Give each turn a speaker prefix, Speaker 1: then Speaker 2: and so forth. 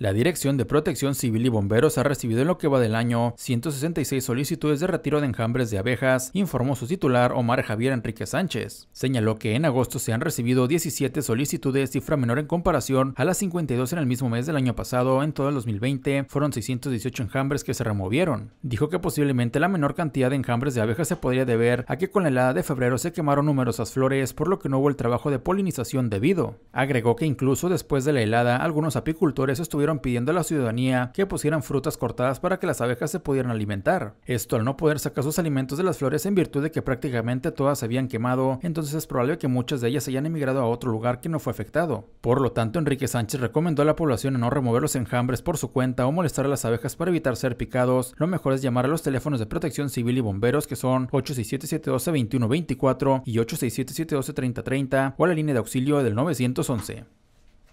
Speaker 1: La Dirección de Protección Civil y Bomberos ha recibido en lo que va del año 166 solicitudes de retiro de enjambres de abejas, informó su titular Omar Javier Enrique Sánchez. Señaló que en agosto se han recibido 17 solicitudes, cifra menor en comparación a las 52 en el mismo mes del año pasado. En todo el 2020 fueron 618 enjambres que se removieron. Dijo que posiblemente la menor cantidad de enjambres de abejas se podría deber a que con la helada de febrero se quemaron numerosas flores, por lo que no hubo el trabajo de polinización debido. Agregó que incluso después de la helada, algunos apicultores estuvieron pidiendo a la ciudadanía que pusieran frutas cortadas para que las abejas se pudieran alimentar. Esto al no poder sacar sus alimentos de las flores en virtud de que prácticamente todas se habían quemado, entonces es probable que muchas de ellas hayan emigrado a otro lugar que no fue afectado. Por lo tanto, Enrique Sánchez recomendó a la población no remover los enjambres por su cuenta o molestar a las abejas para evitar ser picados. Lo mejor es llamar a los teléfonos de protección civil y bomberos que son 867-712-2124 y 867-712-3030 o a la línea de auxilio del 911.